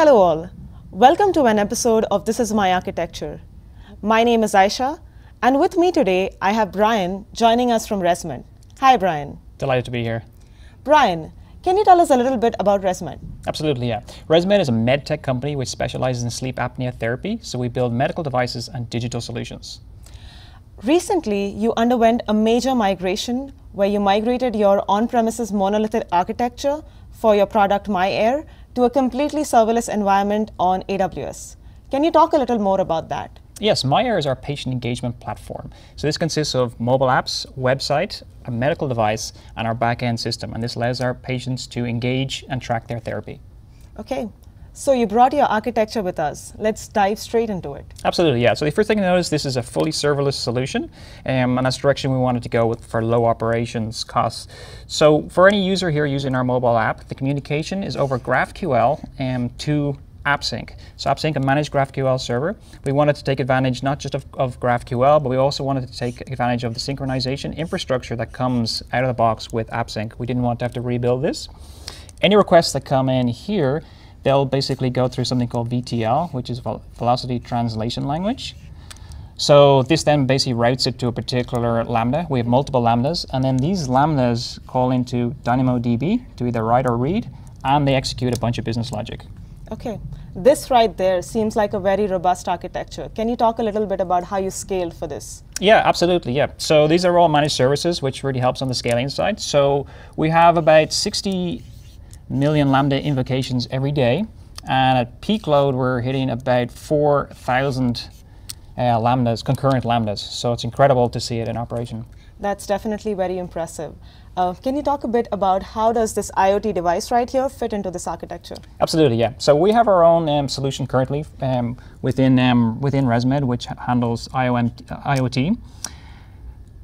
Hello all. Welcome to an episode of This Is My Architecture. My name is Aisha, and with me today I have Brian joining us from Resmed. Hi Brian. Delighted to be here. Brian, can you tell us a little bit about ResMed? Absolutely, yeah. ResMed is a medtech company which specializes in sleep apnea therapy, so we build medical devices and digital solutions. Recently, you underwent a major migration where you migrated your on premises monolithic architecture for your product MyAir to a completely serverless environment on AWS. Can you talk a little more about that? Yes, Maya is our patient engagement platform. So this consists of mobile apps, website, a medical device, and our backend system. And this allows our patients to engage and track their therapy. Okay, so you brought your architecture with us. Let's dive straight into it. Absolutely, yeah. So the first thing to notice, this is a fully serverless solution, um, and that's the direction we wanted to go with for low operations costs. So for any user here using our mobile app, the communication is over GraphQL um, to AppSync. So AppSync, a managed GraphQL server. We wanted to take advantage not just of, of, GraphQL, but we also wanted to take advantage of the synchronization infrastructure that comes out of the box with AppSync. We didn't want to have to rebuild this. Any requests that come in here they'll basically go through something called VTL, which is Velocity Translation Language. So this then basically routes it to a particular lambda. We have multiple lambdas, and then these lambdas call into DynamoDB to either write or read, and they execute a bunch of business logic. Okay, this right there seems like a very robust architecture. Can you talk a little bit about how you scale for this? Yeah, absolutely. Yeah. So these are all managed services, which really helps on the scaling side. So we have about 60 million Lambda invocations every day. And at peak load, we're hitting about 4,000 uh, Lambdas, concurrent Lambdas. So it's incredible to see it in operation. That's definitely very impressive. Uh, can you talk a bit about how does this IoT device right here fit into this architecture? Absolutely, yeah. So we have our own um, solution currently um, within um, within ResMed, which handles IOM, uh, IoT.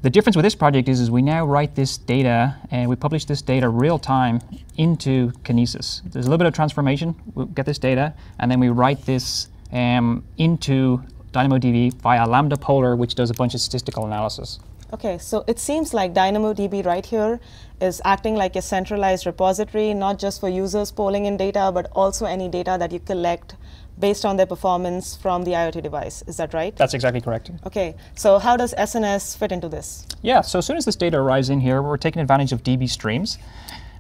The difference with this project is, is we now write this data and we publish this data real time into Kinesis. There's a little bit of transformation. we will get this data and then we write this um, into DynamoDB via Lambda Polar, which does a bunch of statistical analysis. Okay, so it seems like DynamoDB right here is acting like a centralized repository, not just for users polling in data, but also any data that you collect based on their performance from the IoT device. Is that right? That's exactly correct. Okay, so how does SNS fit into this? Yeah, so as soon as this data arrives in here, we're taking advantage of DB streams.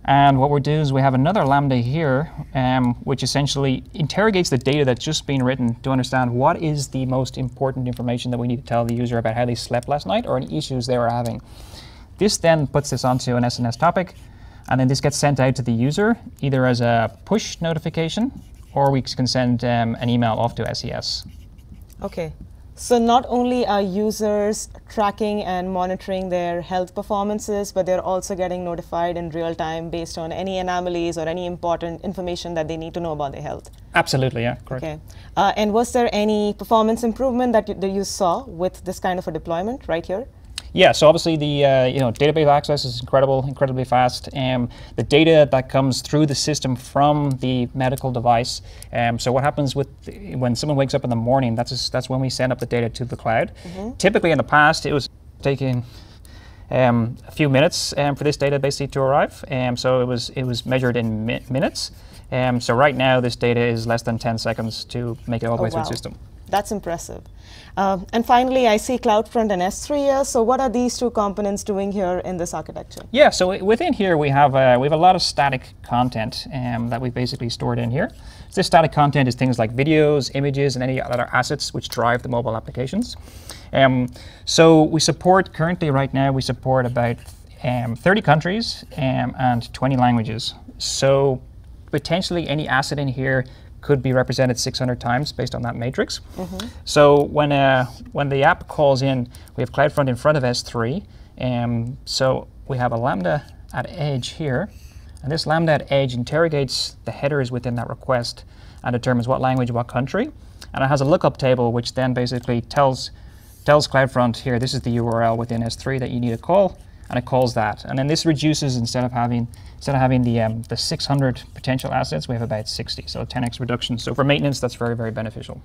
And what we do is we have another Lambda here, um, which essentially interrogates the data that's just been written to understand what is the most important information that we need to tell the user about how they slept last night or any issues they were having. This then puts this onto an SNS topic, and then this gets sent out to the user, either as a push notification or we can send um, an email off to SES. Okay. So not only are users tracking and monitoring their health performances, but they're also getting notified in real time based on any anomalies or any important information that they need to know about their health. Absolutely, yeah, correct. Okay. Uh, and was there any performance improvement that you, that you saw with this kind of a deployment right here? Yeah, so obviously the uh, you know database access is incredible, incredibly fast. Um, the data that comes through the system from the medical device. Um, so what happens with the, when someone wakes up in the morning? That's just, that's when we send up the data to the cloud. Mm -hmm. Typically in the past, it was taking um, a few minutes um, for this data basically to arrive. Um, so it was it was measured in mi minutes. Um, so right now, this data is less than 10 seconds to make it all the oh, way wow. through the system. That's impressive. Um, and finally, I see CloudFront and S3. So what are these two components doing here in this architecture? Yeah, so within here, we have, uh, we have a lot of static content um, that we've basically stored in here. So this static content is things like videos, images, and any other assets which drive the mobile applications. Um, so we support, currently right now, we support about um, 30 countries um, and 20 languages. So potentially any asset in here could be represented 600 times based on that matrix. Mm -hmm. So when, uh, when the app calls in, we have CloudFront in front of S3. and um, so we have a Lambda at edge here. And this Lambda at edge interrogates the headers within that request and determines what language, what country. And it has a lookup table, which then basically tells, tells CloudFront here, this is the URL within S3 that you need to call and it calls that. And then this reduces instead of having instead of having the um, the 600 potential assets, we have about 60, so 10x reduction. So for maintenance, that's very very beneficial.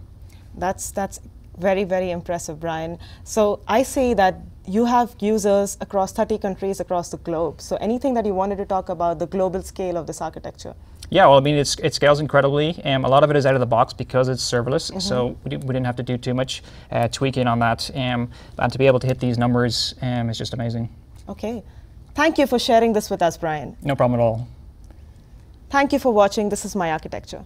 That's that's very very impressive, Brian. So I see that you have users across 30 countries across the globe. So anything that you wanted to talk about the global scale of this architecture? Yeah, well, I mean, it scales incredibly. Um, a lot of it is out of the box because it's serverless, mm -hmm. so we, did, not have to do too much uh, tweaking on that. Um, and to be able to hit these numbers um, is just amazing. Okay. Thank you for sharing this with us, Brian. No problem at all. Thank you for watching. This is My Architecture.